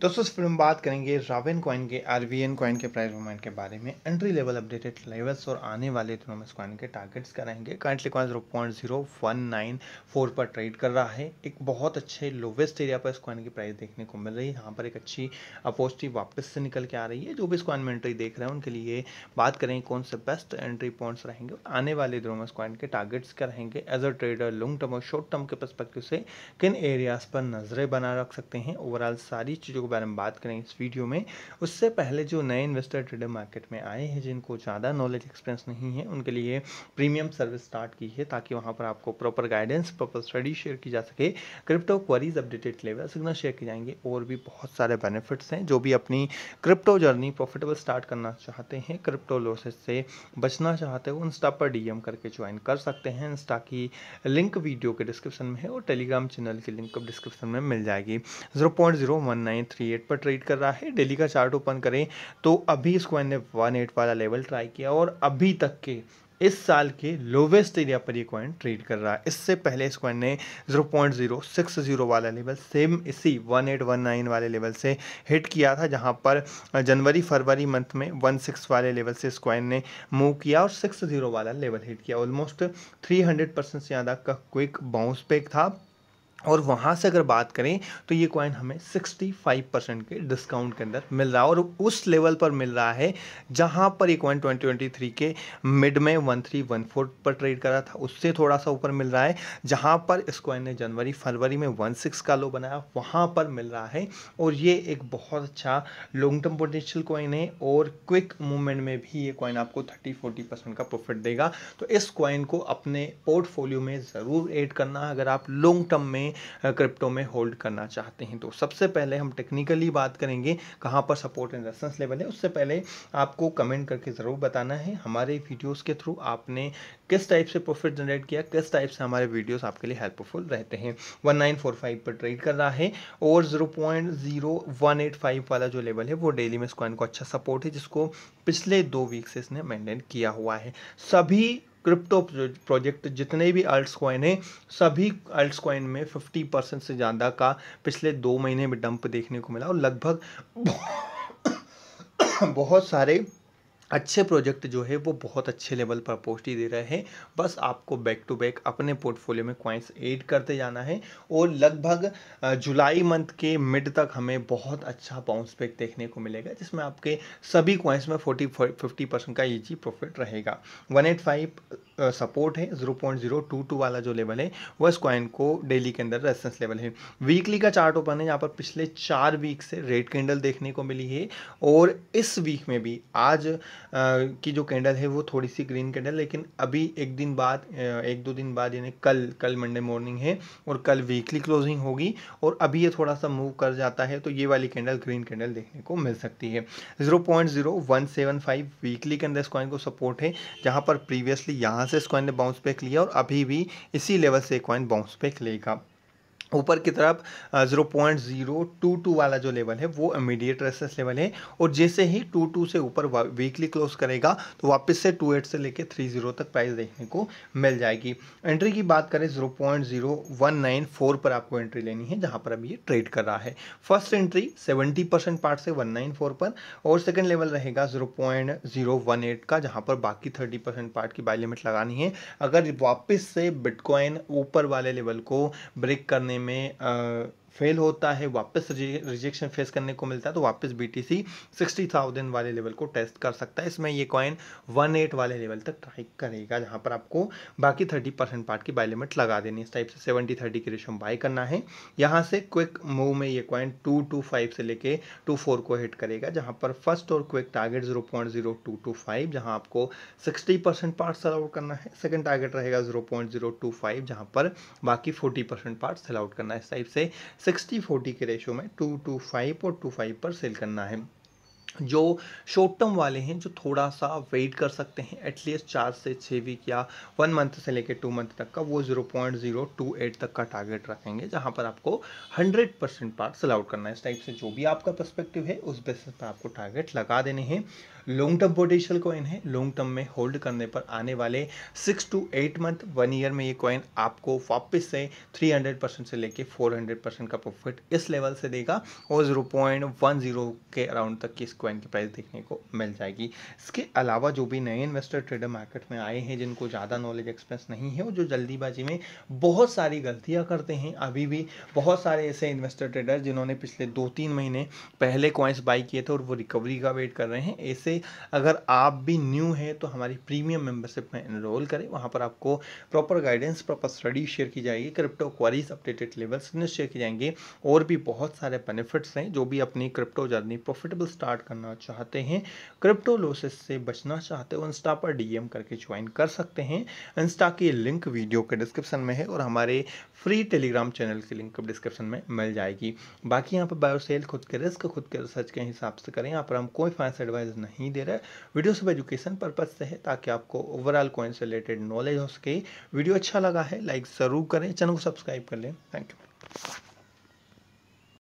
दोस्तों इस फिल्म बात करेंगे रावेन कॉइन के आर वी एन कॉइन के प्राइस मूवमेंट के बारे में एंट्री लेवल अपडेटेड लेवल्स और आने वाले दिनों में इस कॉइन के टारगेट्स रहेंगे currently coin zero point zero one nine four पर ट्रेड कर रहा है एक बहुत अच्छे लोवेस्ट एरिया पर इस कॉइन की प्राइस देखने को मिल रही है यहाँ पर एक अच्छी अपोजिटिव वापस से निकल के आ रही है जो भी इस कॉइन में एंट्री देख रहे हैं उनके लिए बात करें कौन से बेस्ट एंट्री पॉइंट्स रहेंगे आने वाले दिनों में इस कॉइन के टारगेट्स क्या रहेंगे as a trader long term और शॉर्ट टर्म के परस्पेक्टिव से किन एरियाज पर नजरें बना रख सकते हैं ओवरऑल सारी चीज़ों को के बारे में बात करेंगे इस वीडियो में उससे पहले जो नए इन्वेस्टर ट्रेडर मार्केट में आए हैं जिनको ज़्यादा नॉलेज एक्सपीरियंस नहीं है उनके लिए प्रीमियम सर्विस स्टार्ट की है ताकि वहाँ पर आपको proper guidance proper study share की जा सके crypto queries updated level signal share किए जाएंगे और भी बहुत सारे बेनिफिट्स हैं जो भी अपनी क्रिप्टो जर्नी प्रॉफिटेबल स्टार्ट करना चाहते हैं क्रिप्टो लॉसेज से बचना चाहते हो इंस्टा पर डी करके ज्वाइन कर सकते हैं इंस्टा की लिंक वीडियो के डिस्क्रिप्शन में है और टेलीग्राम चैनल की लिंक डिस्क्रिप्शन में मिल जाएगी zero point zero one nine three eight पर ट्रेड कर रहा है डेली का चार्ट ओपन करें तो अभी इसको मैंने वन एट वाला लेवल ट्राई किया और अभी तक के इस साल के लोवेस्ट एरिया पर ये कॉइन ट्रेड कर रहा है इससे पहले इस कॉइन ने 0.060 वाला लेवल सेम इसी 1819 वाले लेवल से हिट किया था जहां पर जनवरी फरवरी मंथ में 16 वाले लेवल से इस कॉइन ने मूव किया और 60 वाला लेवल हिट किया ऑलमोस्ट 300 परसेंट से ज़्यादा का क्विक बाउंस पैक था और वहाँ से अगर बात करें तो ये कॉइन हमें 65 परसेंट के डिस्काउंट के अंदर मिल रहा है और उस लेवल पर मिल रहा है जहाँ पर ये कॉइन 2023 के मिड में 1314 पर ट्रेड करा था उससे थोड़ा सा ऊपर मिल रहा है जहाँ पर इस कॉइन ने जनवरी फरवरी में 16 का लो बनाया वहाँ पर मिल रहा है और ये एक बहुत अच्छा लॉन्ग टर्म पोटेंशियल कॉइन है और क्विक मूवमेंट में भी ये कॉइन आपको थर्टी फोर्टी का प्रॉफिट देगा तो इस कॉइन को अपने पोर्टफोलियो में ज़रूर एड करना अगर आप लॉन्ग टर्म में अपने क्रिप्टो में होल्ड करना चाहते हैं तो सबसे पहले हम टेक्निकली बात करेंगे कहाँ पर सपोर्ट एंड रेसेंस लेवल है उससे पहले आपको कमेंट करके ज़रूर बताना है हमारे वीडियोज़ के थ्रू आपने किस टाइप से प्रॉफिट जनरेट किया किस टाइप से हमारे वीडियोस आपके लिए हेल्पफुल रहते हैं 1945 पर ट्रेड कर रहा है और 0.0185 वाला जो लेवल है वो डेली में स्क्वाइन को अच्छा सपोर्ट है जिसको पिछले दो वीक से इसने मेंटेन किया हुआ है सभी क्रिप्टो प्रोजेक्ट जितने भी अल्ट्स क्वाइन हैं सभी अल्ट्स क्वाइन में 50 परसेंट से ज़्यादा का पिछले दो महीने में डंप देखने को मिला और लगभग बहुत सारे अच्छे प्रोजेक्ट जो है वो बहुत अच्छे लेवल पर ही दे रहे हैं बस आपको बैक टू बैक अपने पोर्टफोलियो में क्वाइंस ऐड करते जाना है और लगभग जुलाई मंथ के मिड तक हमें बहुत अच्छा बाउंस बैक देखने को मिलेगा जिसमें आपके सभी क्वाइंस में फोर्टी फिफ्टी परसेंट का ईजी e प्रॉफिट रहेगा वन एट फाइव सपोर्ट है zero point zero two two वाला जो लेवल है वह इस क्वाइन को डेली के अंदर रेसेंस लेवल है वीकली का चार्ट ओपन है यहाँ पर पिछले चार वीक से रेड कैंडल देखने को मिली है और इस वीक में भी आज की जो कैंडल है वो थोड़ी सी ग्रीन कैंडल लेकिन अभी एक दिन बाद एक दो दिन बाद यानी कल कल मंडे मॉर्निंग है और कल वीकली क्लोजिंग होगी और अभी ये थोड़ा सा मूव कर जाता है तो ये वाली कैंडल ग्रीन कैंडल देखने को मिल सकती है zero point zero one seven five weekly के अंदर इस कॉइन को सपोर्ट है जहाँ पर प्रीवियसली यहाँ से इस कॉइन ने बाउंस पैक लिया और अभी भी इसी लेवल से कॉइन बाउंस पैक लेगा ऊपर की तरफ 0.022 वाला जो लेवल है वो इमीडिएट रेसेस लेवल है और जैसे ही 22 से ऊपर वीकली क्लोज करेगा तो वापस से 28 से थ्री 30 तक प्राइस देखने को मिल जाएगी एंट्री की बात करें 0.0194 पर आपको एंट्री लेनी है जहां पर अभी ये ट्रेड कर रहा है फर्स्ट एंट्री 70 परसेंट पार्ट से 194 पर और सेकेंड लेवल रहेगा एट का जहाँ पर बाकी थर्टी परसेंट पार्ट की बाई लिमिट लगानी है अगर वापस से बिटकॉइन ऊपर वाले लेवल को ब्रेक करने में फेल होता है वापस रिजेक्शन फेस करने को मिलता है तो वापस बी टी सिक्सटी थाउजेंड वाले लेवल को टेस्ट कर सकता है इसमें ये कॉइन वन एट वाले लेवल तक ट्राई करेगा जहाँ पर आपको बाकी थर्टी परसेंट पार्ट की बाई लिमिट लगा देनी इस टाइप से सेवेंटी थर्टी की रेशम बाय करना है यहाँ से क्विक मूव में ये कॉइन टू टू फाइव से लेके टू फोर को हिट करेगा जहाँ पर फर्स्ट और quick target zero point zero two two five जहाँ आपको sixty percent part sell out करना है सेकेंड टारगेट रहेगा zero point zero two five जहाँ पर बाकी forty percent part sell out करना है इस टाइप से सिक्सटी फोर्टी के रेशो में टू टू फाइव और टू फाइव पर सेल करना है जो शॉर्ट टर्म वाले हैं जो थोड़ा सा वेट कर सकते हैं एटलीस्ट चार से छः वीक या वन मंथ से लेकर टू मंथ तक का वो zero point zero two eight तक का टारगेट रखेंगे जहां पर आपको hundred percent part sell out करना है इस टाइप से जो भी आपका पर्सपेक्टिव है उस बेसिस पर आपको टारगेट लगा देने हैं लॉन्ग टर्म पोटेंशियल कॉइन है लॉन्ग टर्म में होल्ड करने पर आने वाले six to eight month one year में ये कॉइन आपको वापस से थ्री हंड्रेड परसेंट से लेके फोर हंड्रेड परसेंट का प्रॉफिट इस लेवल से देगा और ज़ीरो पॉइंट वन ज़ीरो के अराउंड तक की इस कॉइन की प्राइस देखने को मिल जाएगी इसके अलावा जो भी नए इन्वेस्टर ट्रेडर मार्केट में आए हैं जिनको ज़्यादा नॉलेज एक्सप्रेस नहीं है और जो जल्दीबाजी में बहुत सारी गलतियाँ करते हैं अभी भी बहुत सारे ऐसे इन्वेस्टर ट्रेडर जिन्होंने पिछले दो तीन महीने पहले कॉइन्स बाई किए थे और वो रिकवरी का वेट कर रहे हैं ऐसे अगर आप भी न्यू हैं तो हमारी प्रीमियम मेंबरशिप में इनरोल करें वहाँ पर आपको proper guidance proper study share की जाएगी crypto queries updated level share की जाएंगे और भी बहुत सारे बेनिफिट्स हैं जो भी अपनी क्रिप्टो जर्नी प्रॉफिटेबल स्टार्ट करना चाहते हैं क्रिप्टो लोसेस से बचना चाहते हो इंस्टा पर डीएम करके ज्वाइन कर सकते हैं इंस्टा की लिंक वीडियो के डिस्क्रिप्शन में है और हमारे फ्री टेलीग्राम चैनल की लिंक डिस्क्रिप्शन में मिल जाएगी बाकी यहाँ पर बायोसेल खुद के रिस्क खुद के रिसर्च के हिसाब से करें यहाँ पर हम कोई फाइनेंस एडवाइस नहीं नहीं दे रहा है वीडियो सब एजुकेशन पर्पज़ से है ताकि आपको ओवरऑल कोइन से रिलेटेड नॉलेज हो सके वीडियो अच्छा लगा है लाइक ज़रूर करें चैनल को सब्सक्राइब कर लें थैंक यू